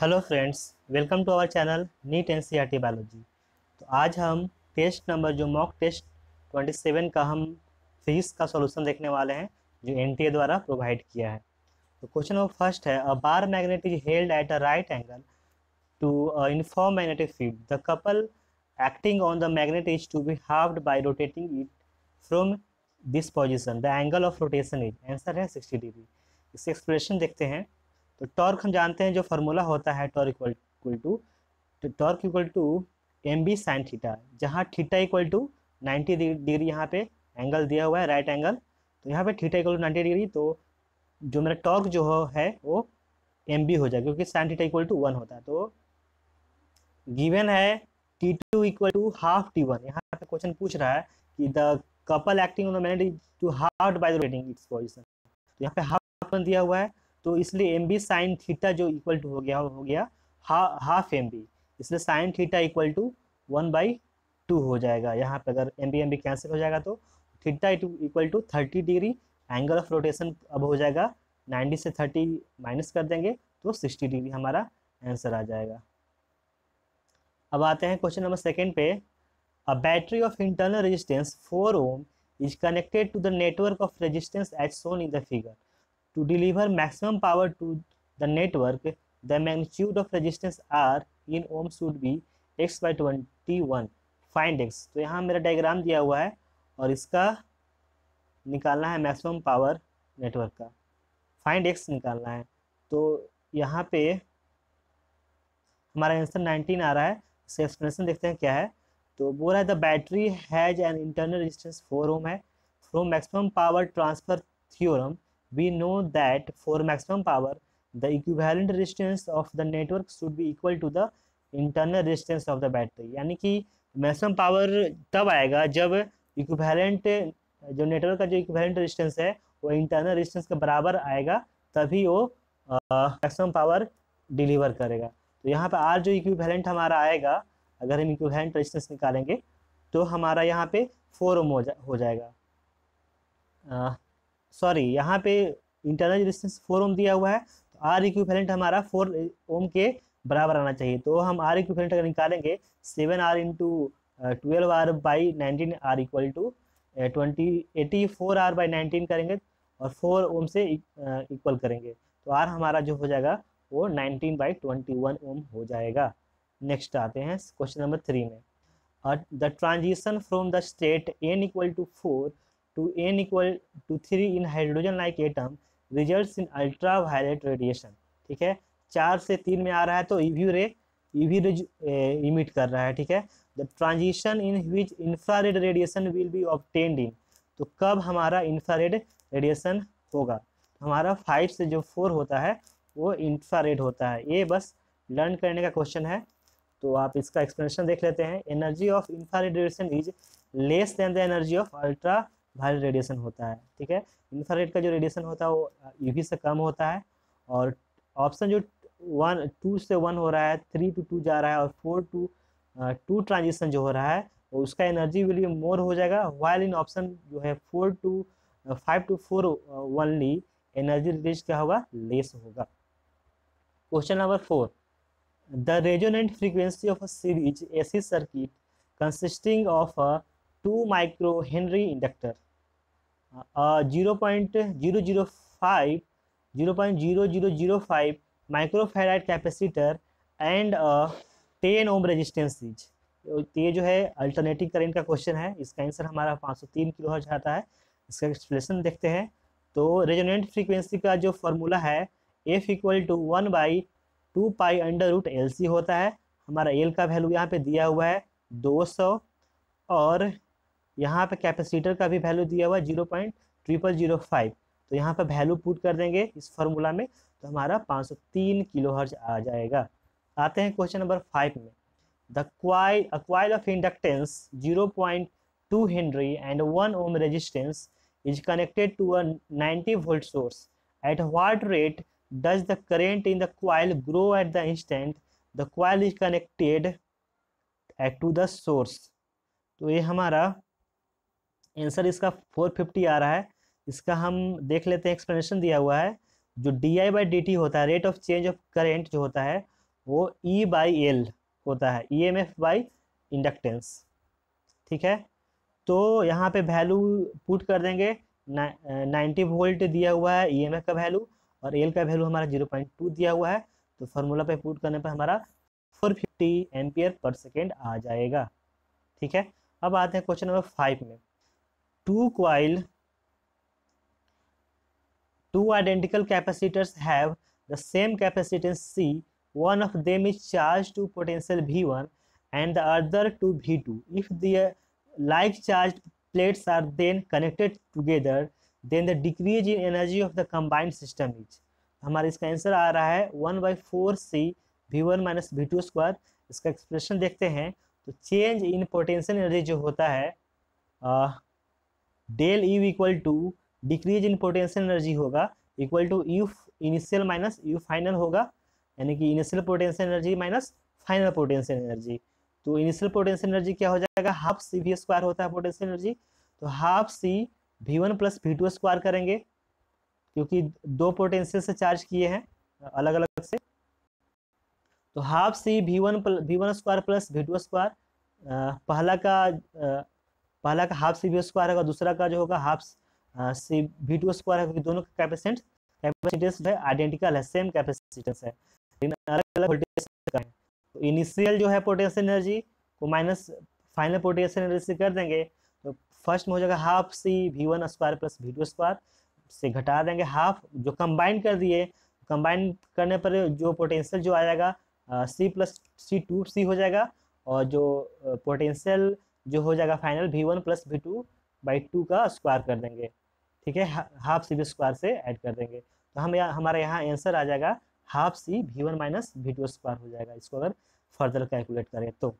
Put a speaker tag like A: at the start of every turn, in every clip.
A: Hello friends welcome to our channel NEET N C biology तो आज हम test number जो मॉक टेस्ट 27 का हम फिजिक्स का सॉल्यूशन देखने वाले हैं जो एन द्वारा प्रोवाइड किया है तो क्वेश्चन नंबर फर्स्ट है a bar magnet is held at a right angle to uniform magnetic field the couple acting on the magnet is to be halved by rotating it from this position the angle of rotation is answer है sixty degree इसे explanation देखते हैं तो torque हम जानते हैं जो formula होता है torque equal to torque equal to M B sine theta जहाँ theta equal to ninety degree यहाँ पे एंगल दिया हुआ है राइट एंगल तो यहाँ पे theta equal to ninety degree तो जो मेरा टॉर्क जो हो है वो एम बी हो जाएगा क्योंकि sine theta equal to one होता है तो गिवन है T two equal to half T one यहाँ पे क्वेश्चन पूछ रहा है कि the couple acting on the magnetic to half by the rotating its position तो यहाँ पे हाफ दिया हुआ है तो इसलिए एम बी साइन थीटा जो इक्वल टू हो गया हो गया हा हाफ एम बी इसलिए sine theta equal to one by two हो जाएगा यहाँ पे अगर M B M B cancel हो जाएगा तो theta equal to thirty degree angle of rotation अब हो जाएगा नाइन्टी से थर्टी माइनस कर देंगे तो सिक्सटी डिग्री हमारा आंसर आ जाएगा अब आते हैं क्वेश्चन नंबर सेकेंड पे a battery of internal resistance four ohm is connected to the network of resistance as shown in the figure to deliver maximum power to the network, the magnitude of resistance R in ohm should be x by 21. Find x. तो यहाँ मेरा diagram दिया हुआ है और इसका निकालना है मैक्सिमम पावर नेटवर्क का फाइंड एक्स निकालना है तो यहाँ पे हमारा आंसर नाइनटीन आ रहा है इसका एक्सप्लेनेशन देखते हैं क्या है तो बोल रहा है the battery has an internal resistance four ohm है from maximum power transfer theorem we know that for maximum power the equivalent resistance of the network should be equal to the internal resistance of the battery यानी कि maximum power तब आएगा जब equivalent जो network का जो equivalent resistance है वो इंटरनल रेजिस्टेंस के बराबर आएगा तभी वो मैक्सिमम पावर डिलीवर करेगा तो यहाँ पे आर जो इक्विवेलेंट हमारा आएगा अगर हम इक्विवेलेंट रेजिस्टेंस निकालेंगे तो हमारा यहाँ पे फोर ओम हो, जा, हो जाएगा सॉरी यहाँ पे इंटरनल रेजिस्टेंस फोर ओम दिया हुआ है तो आर इक्विवेलेंट हमारा फोर ओम के बराबर आना चाहिए तो हम आर इक्विवेलेंट अगर निकालेंगे seven R into twelve R by nineteen R equal to twenty eighty four R by nineteen करेंगे और फोर ओम से इक्वल uh, करेंगे तो आर हमारा जो हो जाएगा वो nineteen by twenty one ohm हो जाएगा नेक्स्ट आते हैं क्वेश्चन नंबर थ्री में the transition from the state N equal to four to n equal to 3 in hydrogen like atom results in ultraviolet radiation ठीक है चार से तीन में आ रहा है तो ईवी रे ईवी रे इमिट कर रहा है ठीक है the transition in which infrared radiation will be obtained in तो कब हमारा इंफ्रारेड रेडिएशन होगा हमारा फाइव से जो फोर होता है वो इंफ्रारेड होता है ये बस लर्न करने का क्वेश्चन है तो आप इसका एक्सप्लेनेशन देख लेते हैं energy of infrared radiation is less than the energy of ultra violet radiation होता है ठीक है इंफ्रारेड का जो रेडिएशन होता है वो यूवी से कम होता है और ऑप्शन जो वन टू से वन हो रहा है थ्री टू टू जा रहा है और फोर टू टू ट्रांजिशन जो हो रहा है उसका एनर्जी वैल्यू मोर हो जाएगा वाइल इन ऑप्शन जो है four two five two four only energy release क्या होगा लेस होगा question number four the resonant frequency of a series AC circuit consisting of a two micro henry inductor zero point zero zero five zero point zero zero zero five microfarad capacitor and ten ohm resistance सीज तो ये जो है alternative current का question है इसका answer हमारा पाँच सौ तीन किलो आता है इसका एक्सप्लेसन देखते हैं तो रेजोनेंट फ्रीक्वेंसी का जो फार्मूला है F equal to one by two pi under root L होता है हमारा एल का वैल्यू यहाँ पे दिया हुआ है दो सौ और यहाँ पे कैपेसिटर का भी वैल्यू दिया हुआ zero point triple zero five तो यहाँ पे वैल्यू पुट कर देंगे इस फॉर्मूला में तो हमारा पाँच सौ तीन किलो हर्ज आ जाएगा आते हैं क्वेश्चन नंबर फाइव में the coil a coil of inductance zero point two henry and one ohm resistance is connected to a ninety volt source at what rate does the current in the coil grow at the instant the coil is connected at to the source तो ये हमारा answer इसका four fifty आ रहा है इसका हम देख लेते हैं एक्सप्लेनेशन दिया हुआ है जो D I by D T होता है rate of change of current जो होता है वो ई बाई एल होता है E M F by inductance ठीक है तो यहाँ पे वैल्यू पुट कर देंगे नाइन्टी वोल्ट दिया हुआ है ई एम एफ का वैल्यू और एल का वैल्यू हमारा जीरो पॉइंट टू दिया हुआ है तो फार्मूला पे पुट करने पर हमारा four fifty ampere per second आ जाएगा ठीक है अब आते हैं क्वेश्चन नंबर फाइव में two coil two identical capacitors have the same capacitance C one of them is charged to potential V1 and the other to V2 if the like charged plates are then connected together then the decrease in energy of the combined system is हमारा इसका answer आ रहा है one by four C V one minus V two square इसका expression देखते हैं तो change in potential energy जो होता है del U equal to decrease in potential energy होगा equal to U initial minus U final होगा यानी कि initial potential energy minus final potential energy तो इनिशियल पोटेंशियल एनर्जी क्या हो जाएगा हाफ सी वी स्क्वायर होता है पोटेंशियल एनर्जी तो half C V one plus V two square करेंगे क्योंकि दो पोटेंशियल से चार्ज किए हैं अलग अलग से तो half C V one V one square plus V two square पहला का पहला का हाफ सी बी स्क्वायर होगा दूसरा का जो होगा half C B two square होगा दोनों का कैपेसिटेंस कैपेसिटेंस है आइडेंटिकल है सेम कैपेसिटेंस है लेकिन अलग अलग वोल्टेज का है तो इनिशियल जो है पोटेंशियल एनर्जी को माइनस फाइनल पोटेंशियल एनर्जी से कर देंगे तो फर्स्ट में हो जाएगा half C V one square plus V two square से घटा देंगे हाफ जो कंबाइन कर दिए कंबाइन करने पर जो पोटेंशियल जो आ जाएगा सी प्लस सी टू सी हो जाएगा और जो पोटेंशियल uh, जो हो जाएगा final V one plus V two by two का स्क्वायर कर देंगे ठीक है हाफ सी बी स्क्वायर से ऐड कर देंगे तो हम यहाँ हमारा यहाँ आंसर आ जाएगा half C V one minus V two square हो जाएगा इसको अगर फर्दर कैलकुलेट करें तो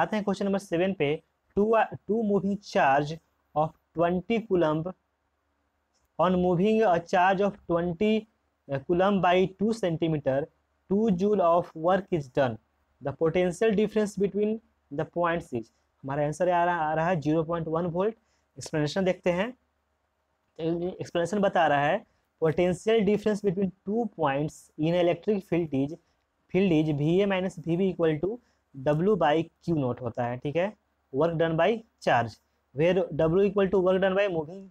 A: आते हैं क्वेश्चन नंबर सेवन पे to to moving charge of twenty coulomb on moving a charge of twenty coulomb by two centimetre two joule of work is done the potential difference between the points is हमारा answer आ रहा आ रहा है zero point one volt explanation देखते हैं explanation तो बता रहा है potential difference between two points in electric field is field is V A minus V B equal to W by Q naught होता है ठीक है work done by charge where W equal to work done by moving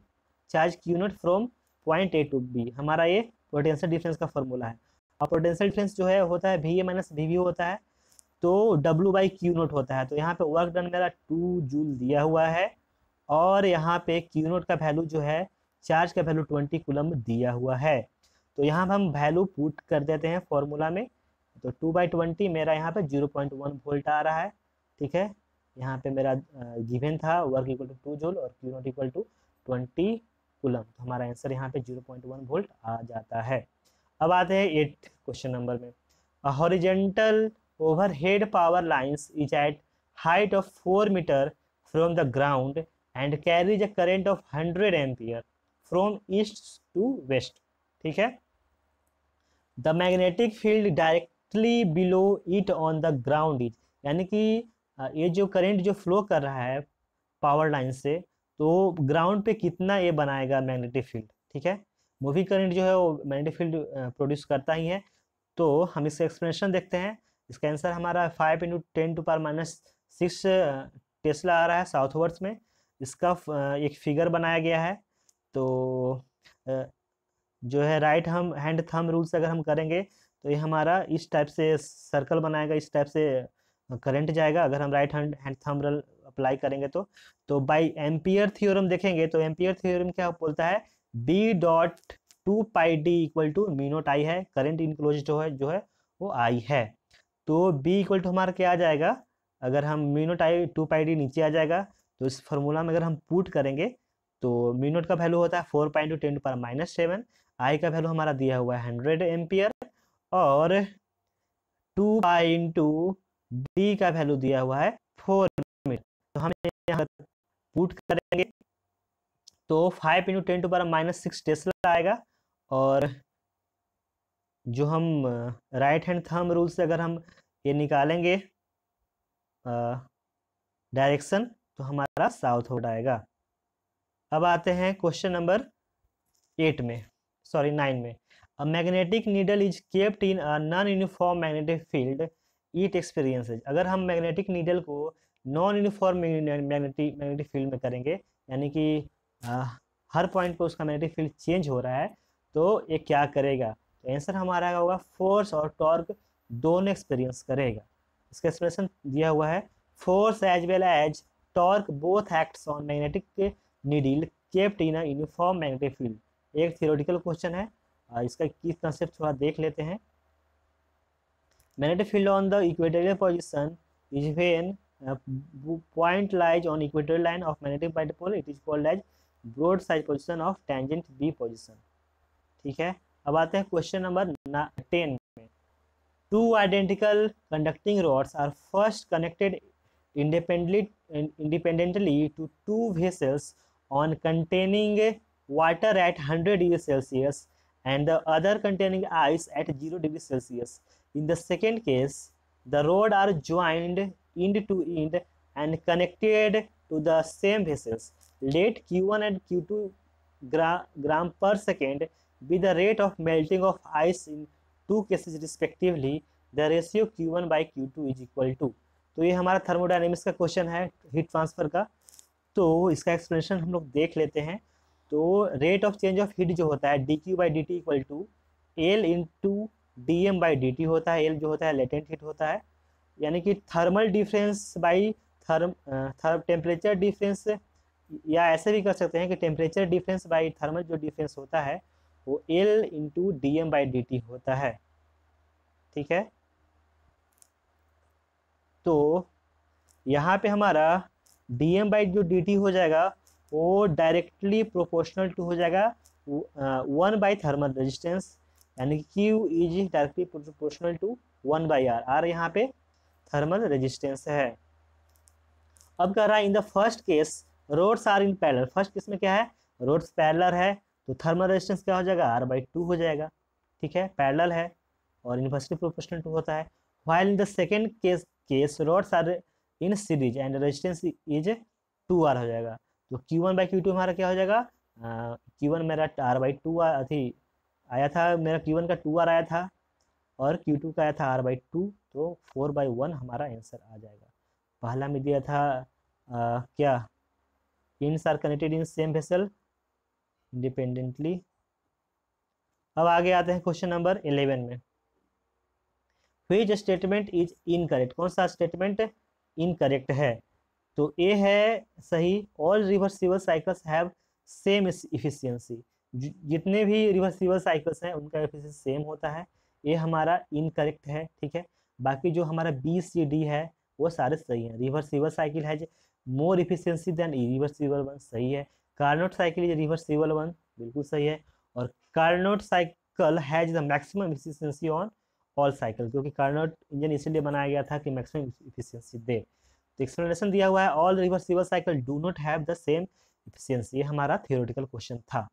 A: charge Q naught from point A to B हमारा ये potential difference का formula है और potential difference जो है होता है V A minus V B होता है तो W बाई क्यू नोट होता है तो यहाँ पे वर्क डन मेरा टू जूल दिया हुआ है और यहाँ पे क्यू नोट का वैल्यू जो है चार्ज का वैल्यू ट्वेंटी कुलम दिया हुआ है तो यहाँ पर हम वैल्यू पुट कर देते हैं फॉर्मूला में तो टू बाई ट्वेंटी मेरा यहाँ पे जीरो पॉइंट वन वोल्ट आ रहा है ठीक है यहाँ पे मेरा गिवन था work equal to two joule और Q naught equal to twenty coulomb तो हमारा आंसर यहाँ पे जीरो पॉइंट वन वोल्ट आ जाता है अब आते हैं एट क्वेश्चन नंबर में horizontal overhead power lines is at height of 4 meter from the ground and carries a current of hundred ampere from east to west ठीक है the magnetic field directly below it on the ground is यानी कि ये जो current जो flow कर रहा है पावर लाइन से तो ग्राउंड पे कितना ये बनाएगा मैग्नेटिक फील्ड ठीक है मूवी करंट जो है वो मैग्नेटिक फील्ड प्रोड्यूस करता ही है तो हम इसका एक्सप्लेनेशन देखते हैं इसका आंसर हमारा five into ten to power minus six tesla आ रहा है साउथ वर्ड्स में इसका एक फिगर बनाया गया है तो जो है राइट हम हैंड थम रूल से अगर हम करेंगे तो ये हमारा इस टाइप से सर्कल बनाएगा इस टाइप से करंट जाएगा अगर हम right hand hand thumb rule apply करेंगे तो तो बाय एम्पियर थ्योरम देखेंगे तो एम्पियर थ्योरम क्या बोलता है B dot two pi D equal to mu I है करंट इनक्लोज जो है जो है वो आई है तो बी इक्वल टू हमारा क्या आ जाएगा अगर हम मीनोट आई टू पाई डी नीचे आ जाएगा तो इस फॉर्मूला में अगर हम पुट करेंगे तो मीनोट का वैल्यू होता है four pi to ten to power minus seven I का वैल्यू हमारा दिया हुआ है हंड्रेड एम्पियर और टू पाई इंटू डी का वैल्यू दिया हुआ है फोर मीटर तो हम यहाँ पुट करेंगे तो five into ten to power minus six tesla आएगा और जो हम राइट हैंड थम रूल से अगर हम ये निकालेंगे डायरेक्शन तो हमारा साउथ हो जाएगा अब आते हैं क्वेश्चन नंबर एट में सॉरी नाइन में a magnetic needle is kept in a non uniform magnetic field it experiences अगर हम मैग्नेटिक नीडल को non uniform magnetic magnetic field में करेंगे यानी कि आ, हर पॉइंट पर उसका मैग्नेटिक फील्ड चेंज हो रहा है तो ये क्या करेगा तो आंसर हमारा होगा फोर्स और टॉर्क दोनों एक्सपीरियंस करेगा इसका एक्सप्रेशन दिया हुआ है force as well as torque both acts on magnetic needle kept in uniform magnetic field एक थियोरिटिकल क्वेश्चन है इसका किस कंसेप्ट थोड़ा देख लेते हैं magnetic field on the equatorial position is when point lies on equatorial line of magnetic point pole it is called as broadside position of tangent B position ठीक है अब आते हैं क्वेश्चन नंबर टेन में two identical conducting rods are first connected independently independently to two vessels on containing water at hundred degree Celsius and the other containing ice at zero degree Celsius in the second case the rod are joined end to end and connected to the same vessels let Q one and Q two gram per second With the rate of melting of ice in two cases respectively, the ratio Q1 by Q2 is equal to तो ये हमारा thermodynamics का question है heat transfer का तो इसका explanation हम लोग देख लेते हैं तो rate of change of heat जो होता है D Q by D T equal to L into D M by D T होता है एल जो होता है लेटेंट हीट होता है यानी कि thermal difference by therm therm temperature difference या ऐसे भी कर सकते हैं कि टेम्परेचर डिफरेंस बाई थर्मल जो डिफरेंस होता है वो L into D M by D T होता है ठीक है तो यहाँ पे हमारा डी एम बाई जो डी टी हो जाएगा वो डायरेक्टली प्रोपोर्शनल टू हो जाएगा वन बाई थर्मल रेजिस्टेंस यानी कि Q is directly proportional to one by R R यहाँ पे थर्मल रेजिस्टेंस है अब कह रहा है in the first case rods are in parallel first case में क्या है रोड्स पैलर है तो थर्मल रेजिस्टेंस क्या हो जाएगा आर बाई टू हो जाएगा ठीक है पैरल है और इन्वर्सली प्रोपोर्शनल टू होता है while in the second case case rods are in series and resistance is two R हो जाएगा तो Q one by Q two हमारा क्या हो जाएगा क्यू वन मेरा आर बाई टू अभी आया था मेरा क्यू वन का टू आर आया था और क्यू टू का आया था आर बाई टू तो फोर बाई वन हमारा आंसर आ जाएगा पहला में दिया था आ, क्या in are connected in same vessel independently अब आगे आते हैं क्वेश्चन नंबर इलेवन में हुईज स्टेटमेंट इज इनकरेक्ट कौन सा स्टेटमेंट इनकरेक्ट है तो ए है सही all reversible cycles have same efficiency जितने भी रिवर्सिबल साइकिल्स हैं उनका एफिशिएंसी सेम होता है ए हमारा इनकरेक्ट है ठीक है बाकी जो हमारा बी सी डी है वो सारे सही हैं रिवर्सिबल साइकिल है more efficiency than reversible one सही है Carnot cycle is reversible one बिल्कुल सही है और Carnot cycle has the maximum efficiency on all cycle क्योंकि कार्नोट इंजन इसीलिए बनाया गया था कि मैक्सिमम इफिशियंसी दे तो एक्सप्लेनेशन दिया हुआ है all reversible cycle do not have the same efficiency ये हमारा थियोरिटिकल क्वेश्चन था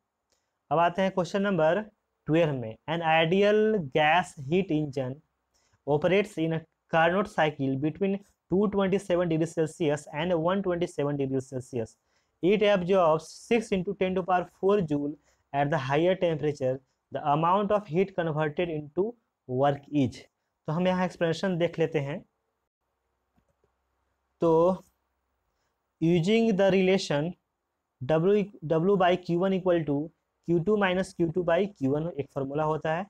A: अब आते हैं क्वेश्चन नंबर ट्वेल्व में an ideal gas heat engine operates in Carnot cycle between 227 degree Celsius and 127 degree Celsius It absorbs 6 into 10 to power 4 joule at the higher temperature. The amount of heat converted into work is. तो हम यहाँ expression देख लेते हैं तो using the relation W W by Q one equal to Q two minus Q two by Q one एक formula होता है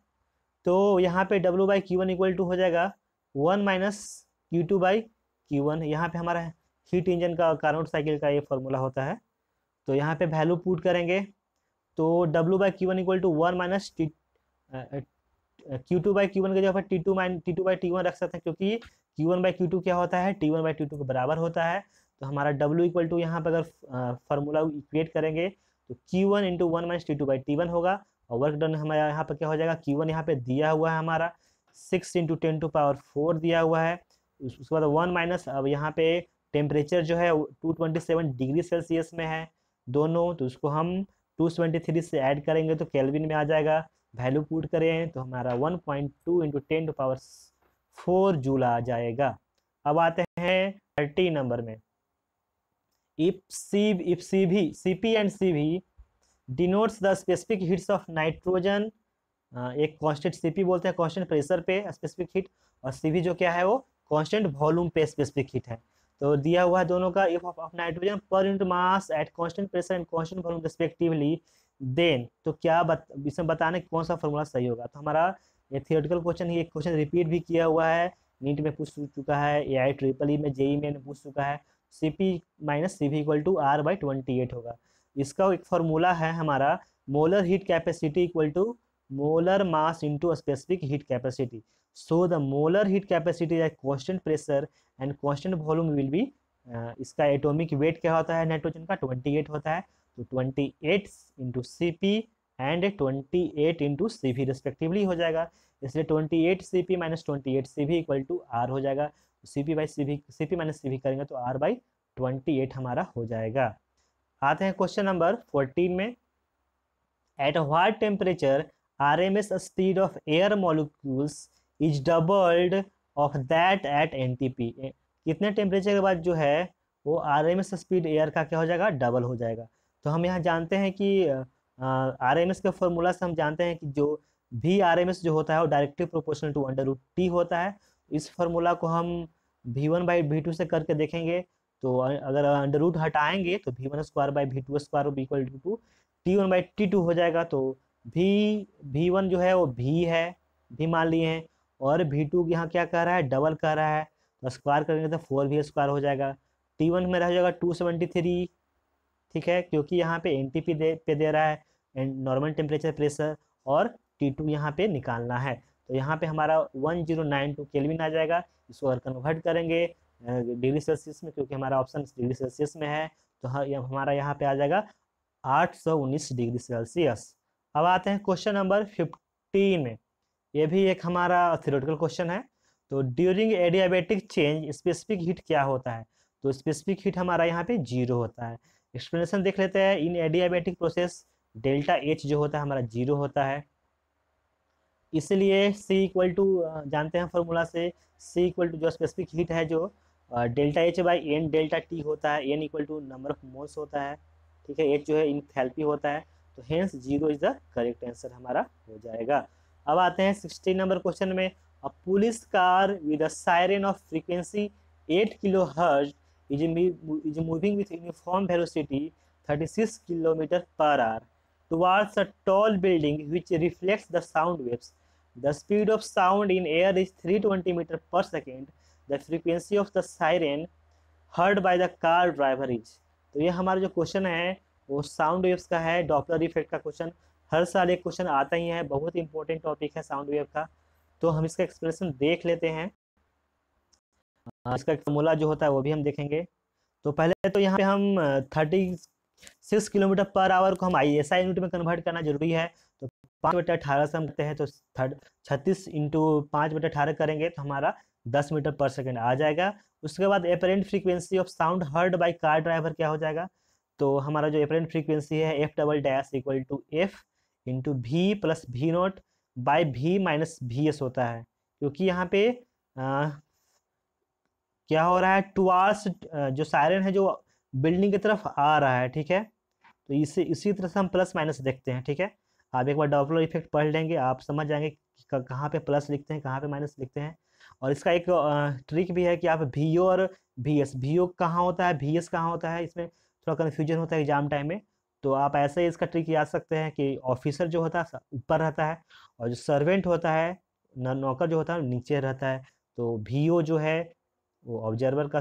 A: तो यहाँ पे W by Q one equal to हो जाएगा one minus Q two by Q one यहाँ पे हमारा है हीट इंजन का कारोट साइकिल का ये फॉर्मूला होता है तो यहाँ पे वैल्यू पुट करेंगे तो W by Q one equal to one minus T Q two by Q one का जगह T two minus T two by T one रख सकते हैं क्योंकि Q one by Q two क्या होता है T one by T two के बराबर होता है तो हमारा W इक्वल टू यहाँ पर अगर फॉर्मूला क्रिएट करेंगे तो Q one into one minus T two by T one होगा और वर्क डन हमारा यहाँ पर क्या हो जाएगा क्यू वन यहाँ पर दिया हुआ है हमारा six into ten to power four दिया हुआ है उसके बाद वन माइनस अब यहाँ पे टेम्परेचर जो है 227 डिग्री सेल्सियस में है दोनों तो उसको हम 223 से ऐड करेंगे तो केल्विन में आ जाएगा वैल्यू पुट करें तो हमारा 1.2 point two into ten to power four joule आ जाएगा अब आते हैं थर्टी नंबर में if C if C V C P and C V denotes the specific heats of nitrogen एक कांस्टेंट सीपी बोलते हैं कांस्टेंट प्रेशर पे स्पेसिफिक हिट और सीवी जो क्या है वो कांस्टेंट वॉल्यूम पे स्पेसिफिक हिट है तो दिया हुआ है दोनों का if of nitrogen per unit mass at constant pressure and constant volume respectively then तो क्या बत, इसमें बताने कौन सा फॉर्मूला सही होगा तो हमारा ये थियोरटिकल क्वेश्चन एक क्वेश्चन रिपीट भी किया हुआ है नीट में पूछ चुका है ए आई ट्रिपल ई में जेई e में पूछ चुका है C P minus C V equal to R by twenty eight होगा इसका एक फॉर्मूला है हमारा molar heat capacity equal to molar mass into a specific heat capacity so the molar heat capacity at constant pressure and constant volume will be uh, इसका atomic weight क्या होता है nitrogen का 28 होता है तो twenty eight into C P and twenty eight into C V respectively हो जाएगा इसलिए twenty eight C P minus twenty eight C V equal to R हो जाएगा C P by C V C P minus सी भी करेंगे तो are by twenty eight हमारा हो जाएगा आते हैं क्वेश्चन नंबर फोर्टीन में at what temperature R M S speed of air molecules is doubled of that at N T P कितने टेम्परेचर के बाद जो है वो R M S speed air का क्या हो जाएगा डबल हो जाएगा तो हम यहाँ जानते हैं कि आर एम एस के फॉर्मूला से हम जानते हैं कि जो भी आर एम एस जो होता है वो directly proportional to under root T होता है इस फॉर्मूला को हम भी वन बाई भी टू से करके देखेंगे तो अगर अंडर रूट हटाएंगे तो V one square by V two square equal to T one by T two हो जाएगा तो भी भी वन जो है वो भी है भी मान लिए हैं और भी टू यहाँ क्या कह रहा है डबल कह रहा है तो स्क्वायर करेंगे तो फोर भी स्क्वायर हो जाएगा टी वन में रह जाएगा टू सेवेंटी थ्री ठीक है क्योंकि यहाँ पे एन टी पी दे पे दे रहा है नॉर्मल टेम्परेचर प्रेशर और टी टू यहाँ पे निकालना है तो यहाँ पे हमारा one zero nine two kelvin आ जाएगा इसको अगर कन्वर्ट करेंगे डिग्री सेल्सियस में क्योंकि हमारा ऑप्शन डिग्री सेल्सियस में है तो हमारा यहाँ पे आ जाएगा आठ सौ उन्नीस डिग्री सेल्सियस अब आते हैं क्वेश्चन नंबर फिफ्टीन ये भी एक हमारा थियोरटिकल क्वेश्चन है तो during adiabatic change specific heat क्या होता है तो स्पेसिफिक हीट हमारा यहाँ पे जीरो होता है एक्सप्लेनेशन देख लेते हैं in adiabatic process delta H जो होता है हमारा जीरो होता है इसलिए सी इक्वल टू जानते हैं फॉर्मूला से सी इक्वल टू जो स्पेसिफिक हीट है जो delta H by N delta T होता है N equal to number of moles होता है ठीक है एच जो है इन थेल्पी होता है तो hence zero is the correct answer हमारा हो जाएगा अब आते हैं सिक्सटीन नंबर क्वेश्चन में a police car with a siren of frequency eight kilohertz is is moving with uniform velocity 36 kilometre per hour towards a tall building which reflect the sound waves the speed of sound in air is three twenty metre per second the frequency of the siren heard by the car driver is तो ये हमारा जो question है वो sound waves का है Doppler effect का question हर साल एक क्वेश्चन आता ही है बहुत इंपॉर्टेंट टॉपिक है साउंड वेव का तो हम इसका एक्सप्रेशन देख लेते हैं हाँ, इसका फॉर्मूला जो होता है वो भी हम देखेंगे तो पहले तो यहाँ पे हम thirty six kilometre per hour को हम आई एस आई यूनिट में कन्वर्ट करना जरूरी है तो पाँच बटे अठारह से हम करते हैं तो थर्ड छत्तीस इंटू पाँच बटे अठारह करेंगे तो हमारा दस मीटर पर सेकेंड आ जाएगा उसके बाद apparent frequency of sound heard by car driver क्या हो जाएगा तो हमारा जो एपरेंट फ्रीक्वेंसी है F double dash equal to F into V plus V naught by V minus V S होता है क्योंकि यहाँ पे आ, क्या हो रहा है टू आर्स जो सायरन है जो बिल्डिंग की तरफ आ रहा है ठीक है तो इसे इसी तरह से हम प्लस माइनस देखते हैं ठीक है आप एक बार डॉपलर इफेक्ट पढ़ लेंगे आप समझ जाएंगे कहाँ पे प्लस लिखते हैं कहाँ पे माइनस लिखते हैं और इसका एक ट्रिक भी है कि आप वी और वी एस वी ओ कहाँ होता है वी एस कहाँ होता है इसमें थोड़ा कन्फ्यूजन होता है एग्जाम टाइम में तो आप ऐसे ही इसका ट्रिक याद सकते हैं कि ऑफिसर जो होता है ऊपर रहता है और जो सर्वेंट होता है नौकर जो होता है नीचे रहता है तो वी जो है वो ऑब्जर्वर का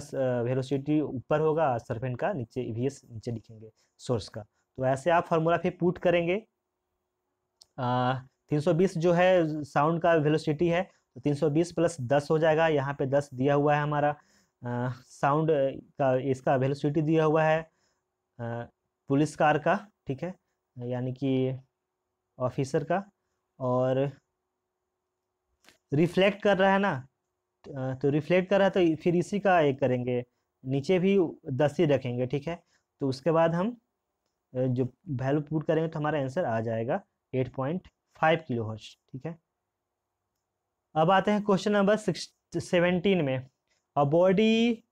A: वेलोसिटी ऊपर होगा सर्वेंट का नीचे वी नीचे लिखेंगे सोर्स का तो ऐसे आप फार्मूला फिर पुट करेंगे तीन सौ बीस जो है साउंड का वेलोसिटी है तो तीन सौ बीस प्लस दस हो जाएगा यहाँ पे दस दिया हुआ है हमारा साउंड का इसका वेलोसिटी दिया हुआ है पुलिस कार का ठीक है यानी कि ऑफिसर का और रिफ्लेक्ट कर रहा है ना तो रिफ्लेक्ट कर रहा है तो फिर इसी का एक करेंगे नीचे भी दस ही रखेंगे ठीक है तो उसके बाद हम जो वैल्यू पुट करेंगे तो हमारा आंसर आ जाएगा eight point five kilohertz ठीक है अब आते हैं क्वेश्चन नंबर सिक्स सेवेंटीन में a body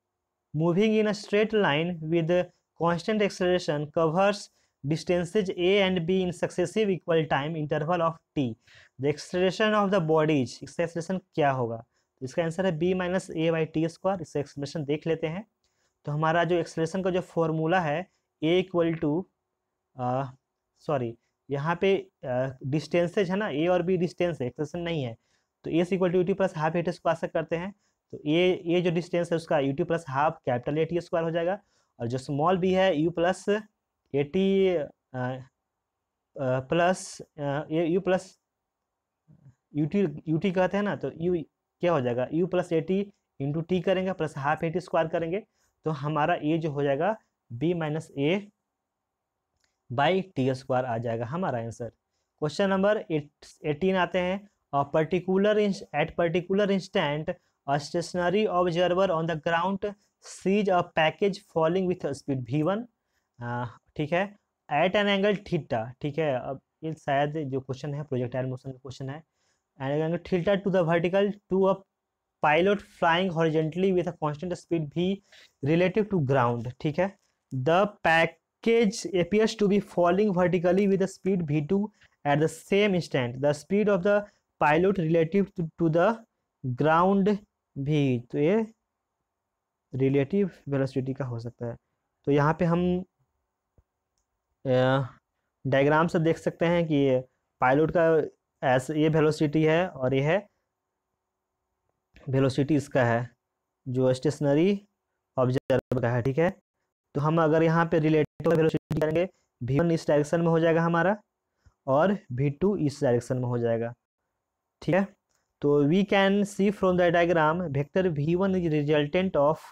A: moving in a straight line with constant acceleration covers distances A and B in successive equal time interval of T the acceleration of the bodies इसका acceleration क्या होगा तो इसका answer है B minus A by T square इसका acceleration देख लेते हैं तो हमारा जो एक्सलेशन का जो फॉर्मूला है ए इक्वल टू सॉरी यहाँ पे डिस्टेंसेज uh, है ना ए और बी डिस्टेंस है एक्सलेशन नहीं है तो A equal to UT plus half A T square से करते हैं तो ए ए जो डिस्टेंस है उसका UT plus half capital A T square हो जाएगा और जो स्मॉल बी है U plus AT plus U plus U T U T कहते हैं ना तो यू क्या हो जाएगा U plus AT into T करेंगे plus half A T square करेंगे तो हमारा ए जो हो जाएगा B minus A by T square आ जाएगा हमारा आंसर क्वेश्चन नंबर एटीन आते हैं और particular at particular instant a stationary observer on the ground sees a package falling with speed V one ठीक है एट एन एंगल ठीटा ठीक है अब ये शायद जो क्वेश्चन है प्रोजेक्टाइल मोशन का क्वेश्चन है at angle theta to the vertical to a pilot flying horizontally with a constant speed V relative to ground ठीक है the package appears to be falling vertically with speed V two at the same instant the speed of the pilot relative to the ground V तो ये relative velocity का हो सकता है तो यहाँ पे हम डायग्राम से देख सकते हैं कि पायलट का ऐसे ये वेलोसिटी है और ये है वेलोसिटी इसका है जो स्टेशनरी ऑब्जर्व का है ठीक है तो हम अगर यहाँ पे रिलेटिव वेलोसिटी करेंगे भी इस डायरेक्शन में हो जाएगा हमारा और भी टू इस डायरेक्शन में हो जाएगा ठीक है तो we can see from the diagram vector V one is resultant of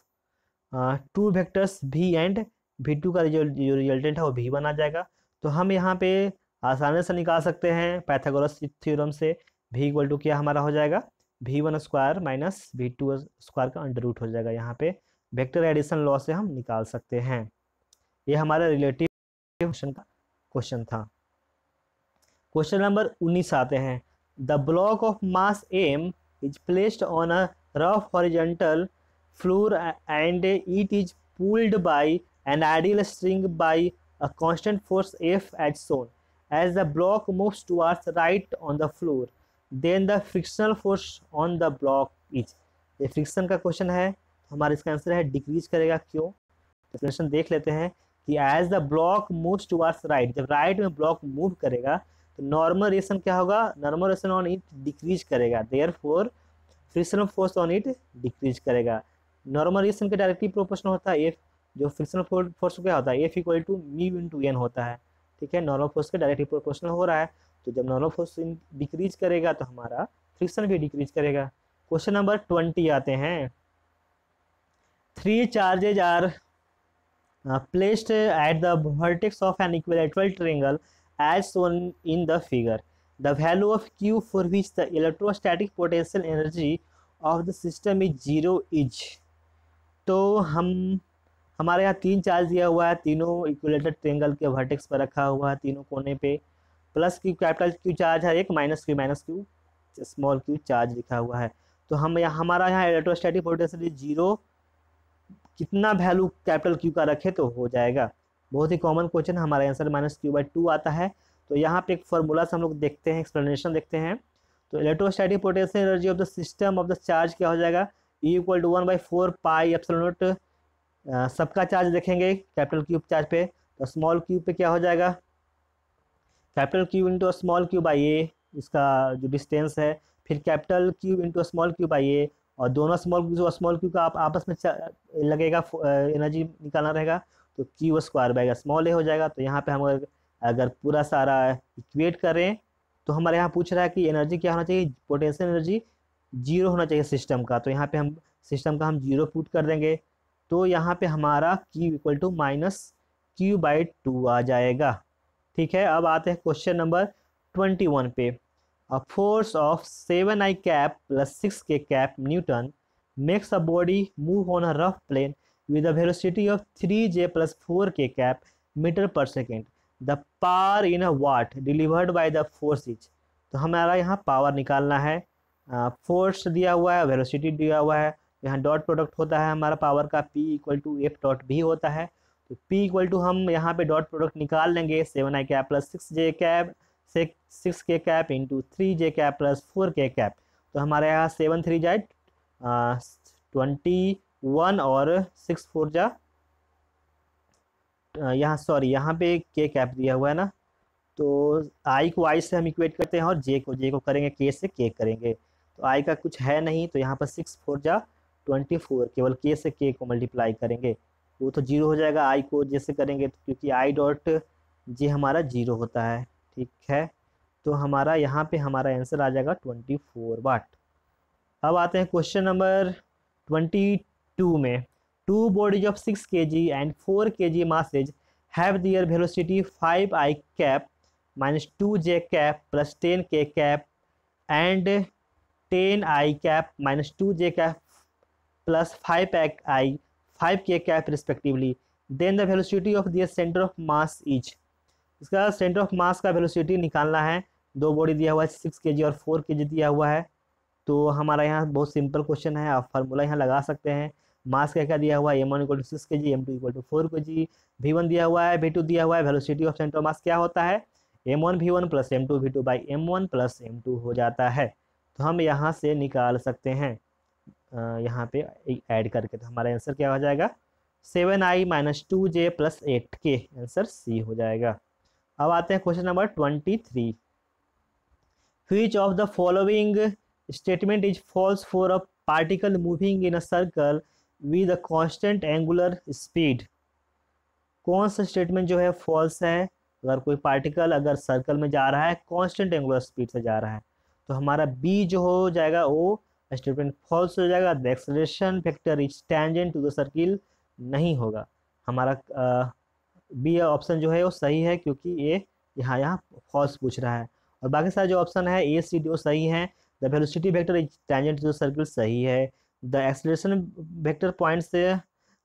A: two vectors V and V two का जो जो रिजल्टेंट है वो भी बना जाएगा तो हम यहाँ पे आसानी से निकाल सकते हैं पैथागोरस थ्योरम से भी इक्वल टू क्या हमारा हो जाएगा V one square minus V two square का अंडर रूट हो जाएगा यहाँ पे वेक्टर एडिशन लॉ से हम निकाल सकते हैं ये हमारा रिलेटिव क्वेश्चन का क्वेश्चन था क्वेश्चन नंबर उन्नीस आते हैं the block of mass M is placed on a rough horizontal floor and it is pulled by an ideal string by a constant force F as shown. As the block moves towards right on the floor, then the frictional force on the block is. ये friction का question है हमारा इसका answer है decrease करेगा क्यों question तो देख लेते हैं कि as the block moves towards right जब राइट में ब्लॉक मूव करेगा तो नॉर्मल रिएक्शन क्या होगा normal reaction on it decrease करेगा therefore frictional force on it decrease करेगा नॉर्मल रिएक्शन के डायरेक्टली प्रोपोर्शनल होता है एफ जो फ्रिक्शनल फोर्स क्या होता है F equal to mu into N होता है ठीक है नॉर्मल फोर्स के डायरेक्टली प्रोपोर्शनल हो रहा है तो जब नॉर्मल फोर्स डिक्रीज करेगा तो हमारा फ्रिक्शन भी डिक्रीज करेगा क्वेश्चन नंबर ट्वेंटी आते हैं three charges are placed at the vertex of an equilateral triangle as shown in the figure the value of Q for which the electrostatic potential energy of the system is zero is तो हम हमारे यहाँ तीन charge दिया हुआ है तीनों equilateral triangle के वर्टेक्स पर रखा हुआ है तीनों कोने पे plus Q capital Q charge है एक minus Q minus Q small Q charge लिखा हुआ है तो हम यहाँ हमारा यहाँ इलेक्ट्रोस्टैटिक पोटेंशियल जीरो कितना वैल्यू कैपिटल क्यू का रखे तो हो जाएगा बहुत ही कॉमन क्वेश्चन हमारा answer minus Q by two आता है तो यहाँ पे एक फॉर्मूला से हम लोग देखते हैं एक्सप्लेनेशन देखते हैं तो electrostatic potential energy of the system of the charge क्या हो जाएगा E equal to one by four pi epsilon naught सबका चार्ज देखेंगे कैपिटल क्यूब चार्ज पे तो स्मॉल क्यूब पे क्या हो जाएगा capital Q into small Q I A इसका जो डिस्टेंस है फिर capital Q into small Q I A और दोनों स्मॉल क्यूब स्मॉल क्यूब का आप आपस में लगेगा एनर्जी uh, निकालना रहेगा तो क्यू स्क्वायर बाएगा स्मॉल ए हो जाएगा तो यहाँ पे हम अगर अगर पूरा सारा इक्वेट करें तो हमारे यहाँ पूछ रहा है कि एनर्जी क्या होना चाहिए पोटेंशियल एनर्जी जीरो होना चाहिए सिस्टम का तो यहाँ पे हम सिस्टम का हम जीरो पुट कर देंगे तो यहाँ पे हमारा Q equal to minus Q by two आ जाएगा ठीक है अब आते हैं क्वेश्चन नंबर ट्वेंटी वन पे a force of seven I cap plus six K cap newton makes a body move on a rough plane with a velocity of three J plus four K cap metre per second the power in a watt delivered by the force is तो हमारा यहाँ power निकालना है force दिया हुआ है velocity दिया हुआ है यहाँ डॉट प्रोडक्ट होता है हमारा पावर का P equal to F dot V होता है तो पी इक्वल टू हम यहाँ पे डॉट प्रोडक्ट निकाल लेंगे seven I cap plus six J cap six K cap into three J cap plus four K cap तो हमारे यहाँ सेवन थ्री जाए ट्वेंटी वन और सिक्स फोर जा यहाँ सॉरी यहाँ पे के कैप दिया हुआ है ना तो आई को आई से हम इक्वेट करते हैं और जे को जे को करेंगे के से के करेंगे तो आई का कुछ है नहीं तो यहाँ पर सिक्स फोर जा ट्वेंटी फोर केवल के से के को मल्टीप्लाई करेंगे वो तो जीरो हो जाएगा आई को जैसे करेंगे तो क्योंकि आई डॉट जे हमारा जीरो होता है ठीक है तो हमारा यहाँ पे हमारा आंसर आ जाएगा ट्वेंटी फोर वाट अब आते हैं क्वेश्चन नंबर ट्वेंटी टू में two bodies of six K G and four K G masses have their velocity five I cap minus two J cap plus ten K cap and ten I cap minus two J cap plus five i I five K cap respectively then velocity of their centre of mass each इसका centre of mass का velocity निकालना है दो body दिया हुआ है six K जी और four K जी दिया हुआ है तो हमारा यहाँ बहुत सिंपल क्वेश्चन है आप फार्मूला यहाँ लगा सकते हैं मास क्या क्या दिया हुआ है M one equal to six K G M two equal to four K G we one दिया हुआ है वी टू दिया हुआ है velocity of centre of mass क्या होता है M one V one plus M two V two by M one plus M two हो जाता है तो हम यहाँ से निकाल सकते हैं यहाँ पे ऐड करके तो हमारा आंसर क्या हो जाएगा seven I minus two J plus eight K answer C हो जाएगा अब आते हैं question number twenty three which of the following statement is false for a particle moving in a circle with a constant angular speed कौन सा statement जो है false है अगर कोई पार्टिकल अगर सर्कल में जा रहा है कांस्टेंट एंगुलर स्पीड से जा रहा है तो हमारा बी जो हो जाएगा वो स्टेटमेंट फॉल्स हो जाएगा the acceleration factor is tangent to the circle नहीं होगा हमारा बी ऑप्शन जो है वो सही है क्योंकि ये यहाँ यहाँ फॉल्स पूछ रहा है और बाकी सारे जो ऑप्शन है ए सी डी वो सही है the velocity vector is tangent to the circle सही है द एक्सलेशन वेक्टर पॉइंट से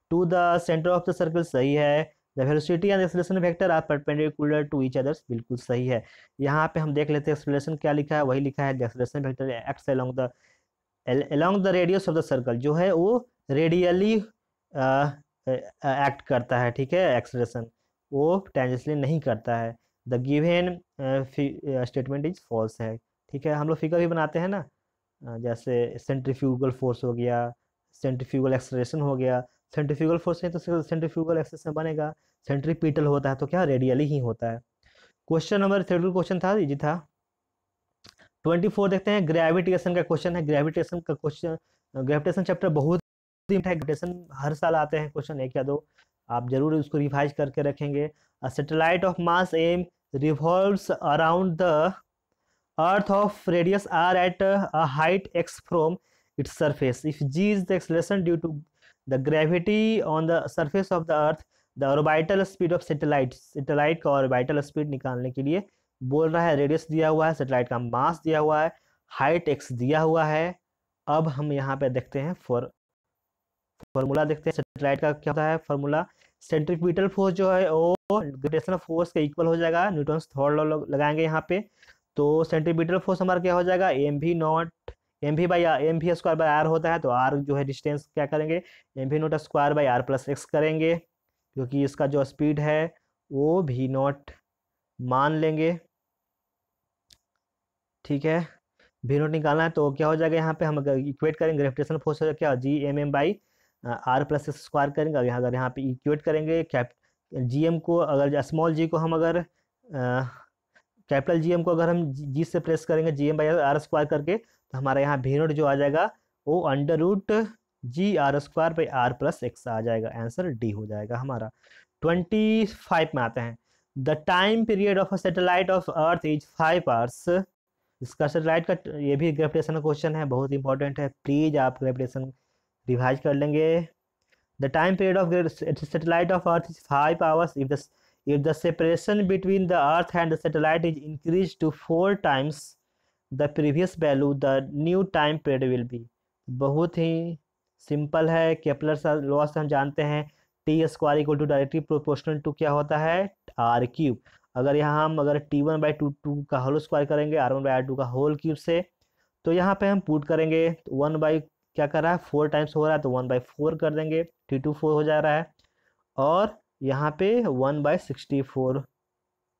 A: to the centre of the circle सही है velocity and acceleration vector are perpendicular to each others बिल्कुल सही है यहाँ पे हम देख लेते हैं एक्सलेशन क्या लिखा है वही लिखा है acceleration vector acts along the along the radius of the circle जो है वो रेडियली एक्ट करता है ठीक है एक्सलेशन वो टेंजेंशियली नहीं करता है the given statement is false है ठीक है हम लोग फिगर भी बनाते हैं ना जैसे सेंट्रीफ्यूगल फोर्स हो गया सेंट्रीफ्यूगल एक्सलेशन हो गया सेंट्रीफ्यूगल फोर्स है तो सेंट्रीफ्यूगल एक्सेस में बनेगा सेंट्रीपीटल होता है तो क्या रेडियली ही होता है क्वेश्चन नंबर थर्ड क्वेश्चन था जी था ट्वेंटी फोर देखते हैं ग्रेविटेशन का क्वेश्चन है ग्रेविटेशन का क्वेश्चन ग्रेविटेशन चैप्टर बहुत ग्रेविटेशन हर साल आते हैं क्वेश्चन एक या दो आप जरूर उसको रिवाइज करके रखेंगे satellite of mass M revolves around the earth of radius R at a height X from its surface if G is the acceleration due to the gravity on the surface of the earth the orbital speed of satellite satellite का orbital speed निकालने के लिए बोल रहा है radius दिया हुआ है सेटेलाइट का मास दिया हुआ है हाइट एक्स दिया हुआ है अब हम यहाँ पे देखते हैं फॉर फॉर्मूला देखते हैं सेटेलाइट का क्या होता है फॉर्मूला सेंट्रीपिटल फोर्स जो है वो ग्रेविटेशन फोर्स का इक्वल हो जाएगा न्यूटन थर्ड लॉ लगाएंगे यहाँ पे तो सेंट्रीपिटल फोर्स हमारा क्या हो जाएगा M V naught M V by M V square by R होता है तो आर जो है डिस्टेंस क्या करेंगे M V naught square by R plus X करेंगे क्योंकि इसका जो स्पीड है वो भी नोट मान लेंगे ठीक है भी नोट निकालना है तो क्या हो जाएगा यहाँ पे हम अगर इक्वेट करेंगे ग्रेविटेशन फोर्स हो क्या G M M by R plus X square करेंगे अगर यहाँ पे इक्वेट करेंगे कैप जी एम को अगर स्मॉल जी को हम अगर कैपिटल जी को अगर हम जी से प्रेस करेंगे G M by R square करके तो हमारा यहाँ भी नोट जो आ जाएगा वो under root G R square by R plus X आ जाएगा आंसर डी हो जाएगा हमारा ट्वेंटी फाइव में आते हैं the time period of a satellite of earth is five hours इसका सेटेलाइट का ये भी ग्रेविटेशन का क्वेश्चन है बहुत इंपॉर्टेंट है प्लीज़ आप ग्रेविटेशन रिवाइज कर लेंगे the time period of satellite of earth is five hours if the if the separation between the earth and the satellite is increased to four times the previous value the new time period will be बहुत ही simple है Kepler law से हम जानते हैं T square equal to directly proportional to क्या होता है आर क्यूब अगर यहाँ हम अगर T one by two two का होल स्क्वायर करेंगे R one by R two का होल क्यूब से तो यहाँ पे हम पुट करेंगे तो वन बाई क्या कर रहा है फोर टाइम्स हो रहा है तो वन बाई फोर कर देंगे थ्री टू फोर हो जा रहा है और यहाँ पे वन बाई सिक्सटी फोर